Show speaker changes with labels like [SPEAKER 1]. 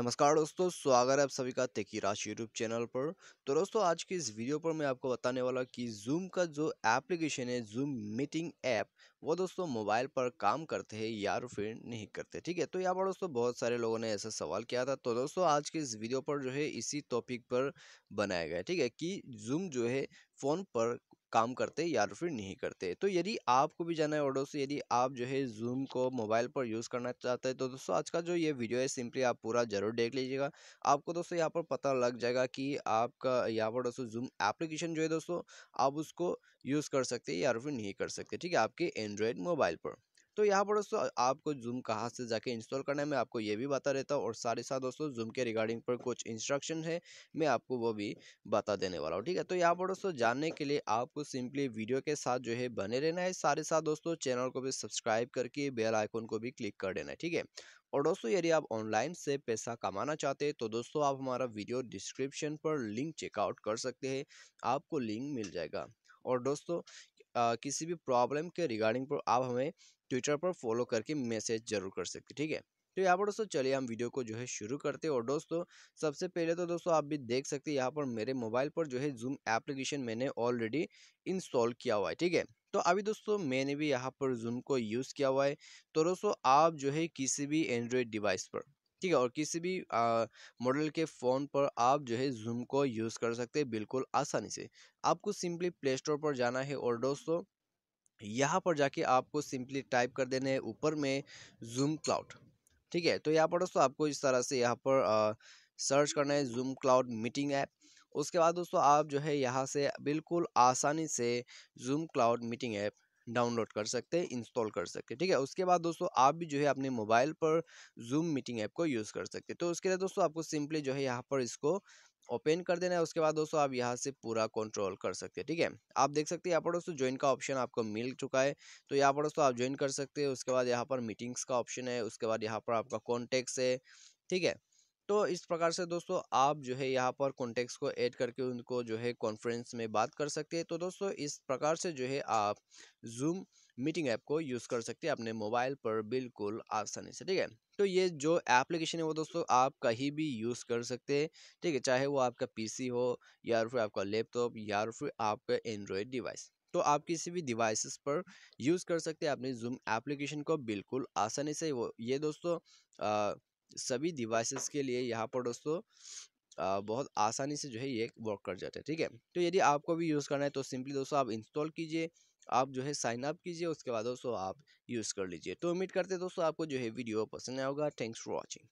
[SPEAKER 1] नमस्कार दोस्तों स्वागत है आप सभी का तेकी राशि यूट्यूब चैनल पर तो दोस्तों आज की इस वीडियो पर मैं आपको बताने वाला कि जूम का जो एप्लीकेशन है जूम मीटिंग ऐप वो दोस्तों मोबाइल पर काम करते हैं या तो फिर नहीं करते ठीक है तो यहाँ पर दोस्तों बहुत सारे लोगों ने ऐसा सवाल किया था तो दोस्तों आज के इस वीडियो पर जो है इसी टॉपिक पर बनाया गया ठीक है कि जूम जो है फ़ोन पर काम करते या फिर नहीं करते तो यदि आपको भी जाना है ऑर्डर से यदि आप जो है जूम को मोबाइल पर यूज़ करना चाहते हैं तो दोस्तों आज का जो ये वीडियो है सिंपली आप पूरा जरूर देख लीजिएगा आपको दोस्तों यहाँ पर पता लग जाएगा कि आपका यहाँ पर दोस्तों जूम एप्लीकेशन जो है दोस्तों आप उसको यूज़ कर सकते या फिर नहीं कर सकते ठीक है आपके एंड्रॉयड मोबाइल पर तो यहाँ पर दोस्तों आपको जूम कहाँ से जाके इंस्टॉल करना है मैं आपको ये भी बता रहता हूँ और साथ ही साथ दोस्तों जूम के रिगार्डिंग पर कुछ इंस्ट्रक्शन है मैं आपको वो भी बता देने वाला हूँ ठीक है तो यहाँ पर दोस्तों जानने के लिए आपको सिंपली वीडियो के साथ जो है बने रहना है साथ ही साथ दोस्तों चैनल को भी सब्सक्राइब करके बेल आइकोन को भी क्लिक कर देना है ठीक है और दोस्तों यदि आप ऑनलाइन से पैसा कमाना चाहते हैं तो दोस्तों आप हमारा वीडियो डिस्क्रिप्शन पर लिंक चेकआउट कर सकते हैं आपको लिंक मिल जाएगा और दोस्तों आ, किसी भी प्रॉब्लम के रिगार्डिंग पर आप हमें ट्विटर पर फॉलो करके मैसेज जरूर कर सकते ठीक है तो यहाँ पर दोस्तों चलिए हम वीडियो को जो है शुरू करते हैं और दोस्तों सबसे पहले तो दोस्तों आप भी देख सकते हैं यहाँ पर मेरे मोबाइल पर जो है जूम एप्लीकेशन मैंने ऑलरेडी इंस्टॉल किया हुआ है ठीक है तो अभी दोस्तों मैंने भी यहाँ पर जूम को यूज़ किया हुआ है तो दोस्तों आप जो है किसी भी एंड्रॉयड डिवाइस पर ठीक है और किसी भी मॉडल के फ़ोन पर आप जो है जूम को यूज़ कर सकते हैं बिल्कुल आसानी से आपको सिंपली प्ले स्टोर पर जाना है और दोस्तों यहाँ पर जाके आपको सिंपली टाइप कर देना है ऊपर में जूम क्लाउड ठीक है तो यहाँ पर दोस्तों आपको इस तरह से यहाँ पर आ, सर्च करना है जूम क्लाउड मीटिंग ऐप उसके बाद दोस्तों आप जो है यहाँ से बिल्कुल आसानी से Zoom cloud meeting app download कर सकते हैं इंस्टॉल कर सकते हैं ठीक है उसके बाद दोस्तों आप भी जो है अपने मोबाइल पर जूम मीटिंग ऐप को यूज़ कर सकते हैं तो उसके लिए दोस्तों आपको सिंपली जो है यहाँ पर इसको ओपन कर देना है उसके बाद दोस्तों आप यहाँ से पूरा कंट्रोल कर सकते हैं ठीक है आप देख सकते हैं यहाँ पर दोस्तों ज्वाइन का ऑप्शन आपको मिल चुका है तो यहाँ पर दोस्तों आप ज्वाइन कर सकते हैं उसके बाद यहाँ पर मीटिंग्स का ऑप्शन है उसके बाद यहाँ पर आपका कॉन्टेक्ट्स है ठीक है तो इस प्रकार से दोस्तों आप जो है यहाँ पर कॉन्टेक्ट को ऐड करके उनको जो है कॉन्फ्रेंस में बात कर सकते हैं तो दोस्तों इस प्रकार से जो है आप जूम मीटिंग ऐप को यूज़ कर सकते हैं अपने मोबाइल पर बिल्कुल आसानी से ठीक है तो ये जो एप्लीकेशन है वो दोस्तों आप कहीं भी यूज़ कर सकते हैं ठीक है चाहे वो आपका पी हो या फिर आपका लैपटॉप या फिर आपका एंड्रॉयड डिवाइस तो आप किसी भी डिवाइसेस पर यूज़ कर सकते हैं अपने जूम एप्लीकेशन को बिल्कुल आसानी से वो ये दोस्तों सभी डिवाइसेस के लिए यहाँ पर दोस्तों बहुत आसानी से जो है ये वर्क कर जाता है ठीक है तो यदि आपको भी यूज़ करना है तो सिंपली दोस्तों आप इंस्टॉल कीजिए आप जो है साइन अप कीजिए उसके बाद दोस्तों आप यूज़ कर लीजिए तो उम्मीद करते हैं दोस्तों आपको जो है वीडियो पसंद आया होगा थैंक्स फॉर वॉचिंग